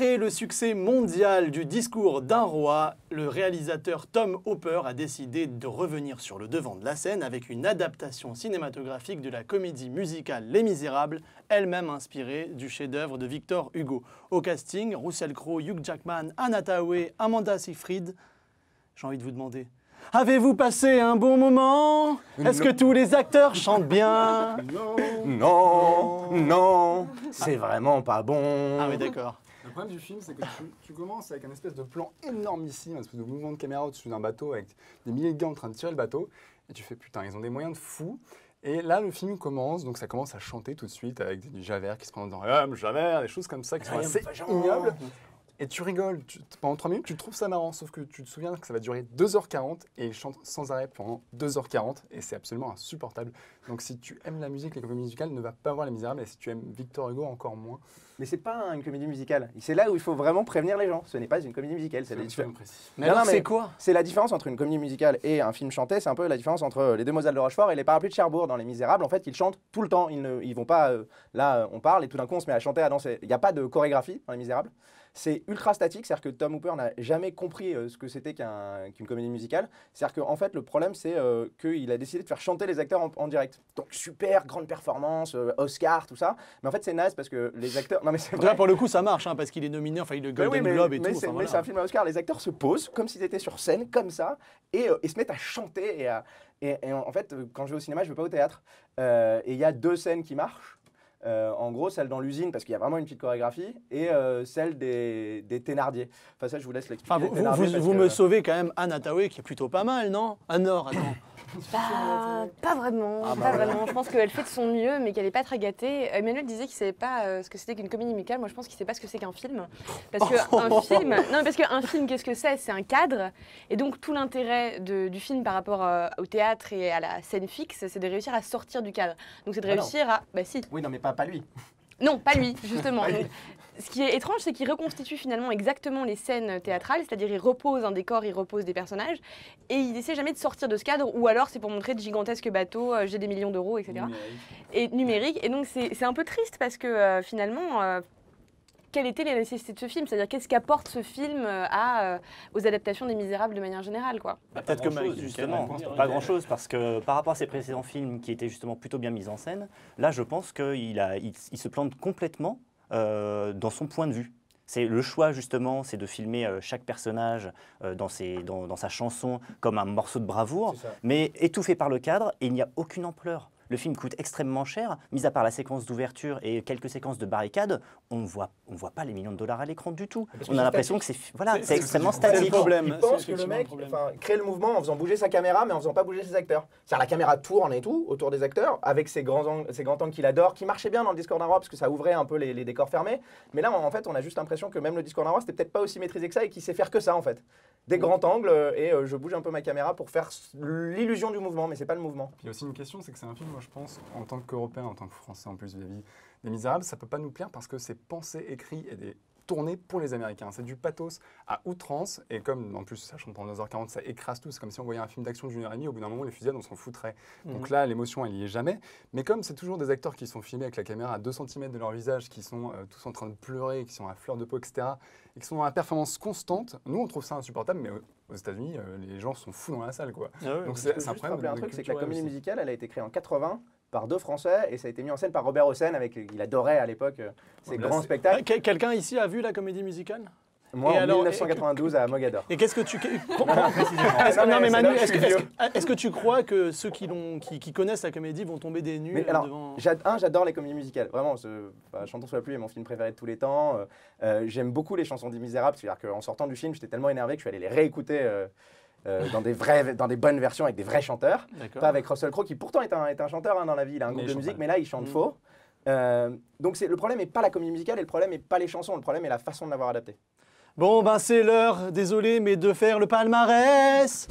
Après le succès mondial du discours d'un roi, le réalisateur Tom Hopper a décidé de revenir sur le devant de la scène avec une adaptation cinématographique de la comédie musicale Les Misérables, elle-même inspirée du chef-d'œuvre de Victor Hugo. Au casting, Russell Crowe, Hugh Jackman, Anna Taoué, Amanda Seyfried. J'ai envie de vous demander, Avez-vous passé un bon moment Est-ce que tous les acteurs chantent bien Non, non, non, ah. c'est vraiment pas bon. Ah oui, d'accord. Le problème du film, c'est que tu, commences avec un espèce de plan énormissime, un espèce de mouvement de caméra au-dessus d'un bateau avec des milliers de gars en train de tirer le bateau. Et tu fais putain, ils ont des moyens de fou. Et là, le film commence, donc ça commence à chanter tout de suite avec du Javert qui se prend dans Homme, Javert, des choses comme ça qui sont assez ignobles et tu rigoles tu, pendant 3 minutes, tu trouves ça marrant, sauf que tu te souviens que ça va durer 2h40 et il chante sans arrêt pendant 2h40 et c'est absolument insupportable. Donc si tu aimes la musique, les comédies musicales ne va pas voir Les Misérables et si tu aimes Victor Hugo encore moins. Mais c'est pas une comédie musicale. C'est là où il faut vraiment prévenir les gens. Ce n'est pas une comédie musicale, c'est la différence. c'est quoi C'est la différence entre une comédie musicale et un film chanté, c'est un peu la différence entre euh, Les Demoiselles de Rochefort et Les Parapluies de Cherbourg dans Les Misérables. En fait, ils chantent tout le temps, ils ne ils vont pas euh, là on parle et tout d'un coup on se met à chanter à danser. Il n'y a pas de chorégraphie dans Les Misérables. C'est ultra statique, c'est-à-dire que Tom Hooper n'a jamais compris euh, ce que c'était qu'une comédie musicale. C'est-à-dire qu'en en fait, le problème, c'est euh, qu'il a décidé de faire chanter les acteurs en, direct. Donc, super, grande performance, euh, Oscar, tout ça. Mais en fait, c'est naze parce que les acteurs. Non, mais c'est vrai. pour le coup, ça marche, hein, parce qu'il est nominé, enfin, il le Golden Globe et tout. Mais c'est un film à Oscar. Les acteurs se posent comme s'ils étaient sur scène, comme ça, et, se mettent à chanter. Et, à, et, en, fait, quand je vais au cinéma, je ne vais pas au théâtre. et il y a deux scènes qui marchent. Euh, en gros, celle dans l'usine, parce qu'il y a vraiment une petite chorégraphie, et euh, celle des, des Thénardier. Enfin, ça, je vous laisse l'expliquer. vous, me sauvez quand même Anne qui est plutôt pas mal, non Anne Nord, attends. Bah, pas vraiment, ah, pas bah vraiment. Je pense qu'elle fait de son mieux, mais qu'elle n'est pas très gâtée. Emmanuel disait qu'il ne savait pas euh, ce que c'était qu'une comédie musicale. Moi, je pense qu'il ne sait pas ce que c'est qu'un film, parce que un film, non, parce qu'un film, qu'est-ce que c'est C'est un cadre, et donc tout l'intérêt du film par rapport euh, au théâtre et à la scène fixe, c'est de réussir à sortir du cadre. Donc, c'est de bah réussir à, bah si. Oui, non, mais pas, pas lui. Non, pas lui, justement. Ce qui est étrange, c'est qu'il reconstitue finalement exactement les scènes théâtrales, c'est-à-dire il repose un décor, il repose des personnages, et il essaie jamais de sortir de ce cadre, ou alors c'est pour montrer de gigantesques bateaux, euh, j'ai des millions d'euros, etc. Et numérique. Et donc c'est un peu triste parce que euh, finalement, euh, quelle était la nécessité de ce film C'est-à-dire, qu'est-ce qu'apporte ce film euh, euh, aux adaptations des Misérables de manière générale quoi bah, Peut-être que, chose, justement, pas grand-chose, parce que par rapport à ses précédents films qui étaient justement plutôt bien mis en scène, là, je pense qu'il se plante complètement euh, dans son point de vue. C'est le choix justement, c'est de filmer chaque personnage dans, dans, sa chanson comme un morceau de bravoure, mais étouffé par le cadre, et il n'y a aucune ampleur. Le film coûte extrêmement cher, mis à part la séquence d'ouverture et quelques séquences de barricades, on ne voit pas les millions de dollars à l'écran du tout. on a l'impression que c'est voilà, extrêmement statique. Le problème. Il pense que le mec crée le mouvement en faisant bouger sa caméra, mais en faisant pas bouger ses acteurs. cest à la caméra tourne et tout autour des acteurs, avec ses grands, angles, grands qu'il adore, qui marchaient bien dans le Discord d'un roi, parce que ça ouvrait un peu les, décors fermés. Mais là, en fait, on a juste l'impression que même le Discord d'un roi, c'était peut-être pas aussi maîtrisé que ça et qu'il sait faire que ça, en fait des grands angles euh, et euh, je bouge un peu ma caméra pour faire l'illusion du mouvement, mais c'est pas le mouvement. il y a aussi une question, c'est que c'est un film, moi je pense, en tant qu'Européen, en tant que Français en plus de la vie des Misérables, ça peut pas nous plaire parce que c'est pensé, écrit et des tourné pour les Américains. C'est du pathos à outrance. Et comme en plus, ça chante pendant 2h40, ça écrase tout. C'est comme si on voyait un film d'action d'une heure et demie. Au bout d'un moment, les fusillades, on s'en foutrait. Mhm. Donc là, l'émotion, elle n'y est jamais. Mais comme c'est toujours des acteurs qui sont filmés avec la caméra à 2 cm de leur visage, qui sont euh, tous en train de pleurer, qui sont à fleur de peau, etc., et qui sont dans la performance constante, nous, on trouve ça insupportable. Mais euh, aux États-Unis, euh, les gens sont fous dans la salle. Quoi. Ah Donc c'est un problème. Un truc, c'est que la comédie musicale, elle a été créée en 80 par deux Français et ça a été mis en scène par Robert Hossein avec il adorait à l'époque euh, ces grands spectacles. Quelqu'un ici a vu la comédie musicale moi, en 1992 à Mogador. Et qu'est-ce que tu. non, mais, Manu, est-ce que, est que, tu crois que ceux qui, qui, connaissent la comédie vont tomber des nues euh, alors, Un, j'adore les comédies musicales. Vraiment, ce, bah, Chantons sous la pluie est mon film préféré de tous les temps. Euh, j'aime beaucoup les chansons des Misérables. C'est-à-dire qu'en sortant du film, j'étais tellement énervé que je suis allé les réécouter. Euh, dans, des bonnes versions avec des vrais chanteurs. Pas avec Russell Crowe, qui pourtant est un, chanteur hein, dans la vie. Il a un groupe de musique, mais là, il chante mm. faux. Euh, donc le problème n'est pas la comédie musicale et le problème n'est pas les chansons. Le problème est la façon de l'avoir adapté. Bon, ben c'est l'heure, désolé, mais de faire le palmarès.